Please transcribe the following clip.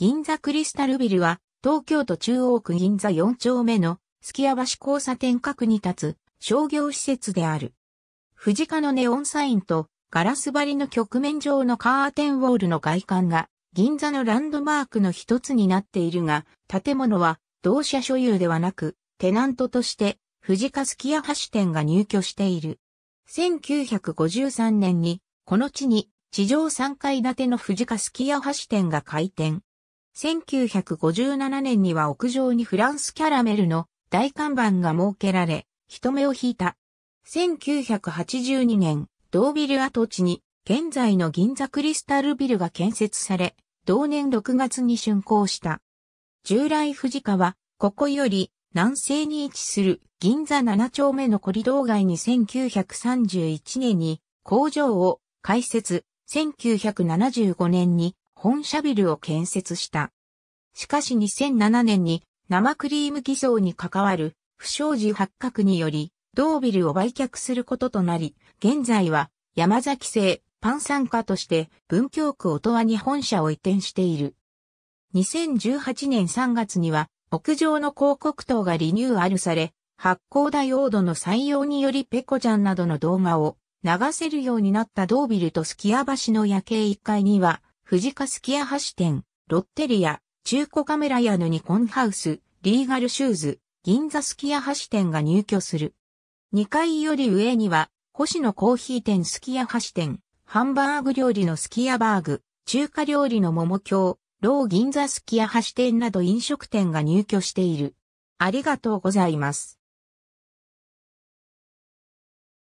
銀座クリスタルビルは、東京都中央区銀座4丁目の、キ屋橋交差点角に立つ商業施設である。藤家のネオンサインと、ガラス張りの局面上のカーテンウォールの外観が、銀座のランドマークの一つになっているが、建物は、同社所有ではなく、テナントとして、藤家キ屋橋店が入居している。1953年に、この地に、地上3階建ての藤家キ屋橋店が開店。1957年には屋上にフランスキャラメルの大看板が設けられ、人目を引いた。1982年、同ビル跡地に、現在の銀座クリスタルビルが建設され、同年6月に竣工した。従来藤川、ここより南西に位置する銀座7丁目のコリドー街に1931年に工場を開設、1975年に本社ビルを建設した。しかし2007年に生クリーム偽装に関わる不祥事発覚により、同ビルを売却することとなり、現在は山崎製パン産科として文京区音羽に本社を移転している。2018年3月には屋上の広告塔がリニューアルされ、発光ダイオードの採用によりペコちゃんなどの動画を流せるようになった同ビルとスキア橋の夜景1階には藤カスキア橋店、ロッテリア、中古カメラ屋のニコンハウス、リーガルシューズ、銀座スキア橋店が入居する。2階より上には、星野コーヒー店スキア橋店、ハンバーグ料理のスキアバーグ、中華料理の桃京、ロー銀座スキア橋店など飲食店が入居している。ありがとうございます。